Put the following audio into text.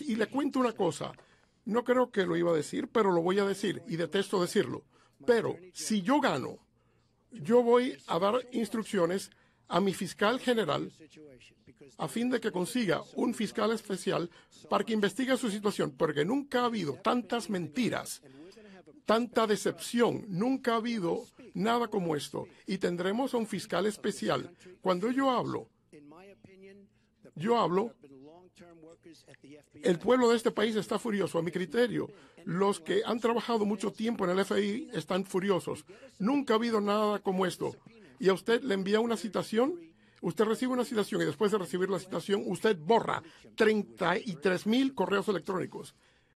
Y le cuento una cosa, no creo que lo iba a decir, pero lo voy a decir y detesto decirlo. Pero si yo gano, yo voy a dar instrucciones a mi fiscal general a fin de que consiga un fiscal especial para que investigue su situación, porque nunca ha habido tantas mentiras, tanta decepción, nunca ha habido nada como esto. Y tendremos a un fiscal especial. Cuando yo hablo, yo hablo el pueblo de este país está furioso, a mi criterio. Los que han trabajado mucho tiempo en el FI están furiosos. Nunca ha habido nada como esto. Y a usted le envía una citación, usted recibe una citación y después de recibir la citación, usted borra 33 mil correos electrónicos.